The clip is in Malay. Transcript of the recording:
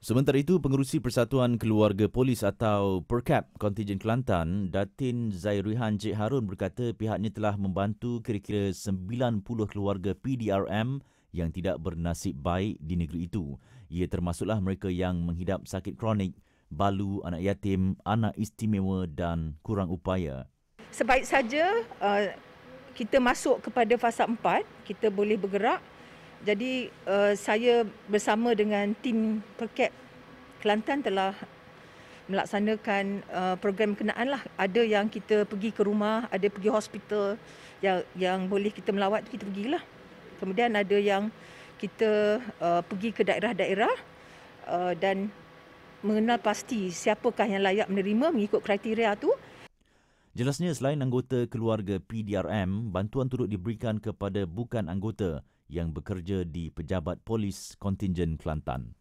Sementara itu, Pengerusi Persatuan Keluarga Polis atau Perkap Kontijen Kelantan, Datin Zairihan Cik Harun berkata pihaknya telah membantu kira-kira 90 keluarga PDRM yang tidak bernasib baik di negeri itu. Ia termasuklah mereka yang menghidap sakit kronik, balu, anak yatim, anak istimewa dan kurang upaya. Sebaik saja uh, kita masuk kepada fasa 4, kita boleh bergerak jadi uh, saya bersama dengan tim Perkep Kelantan telah melaksanakan uh, program kenaan lah. Ada yang kita pergi ke rumah, ada pergi hospital yang yang boleh kita melawat kita pergilah. Kemudian ada yang kita uh, pergi ke daerah-daerah uh, dan mengenal pasti siapakah yang layak menerima mengikut kriteria tu. Jelasnya selain anggota keluarga PDRM, bantuan turut diberikan kepada bukan anggota yang bekerja di Pejabat Polis Kontingen Kelantan.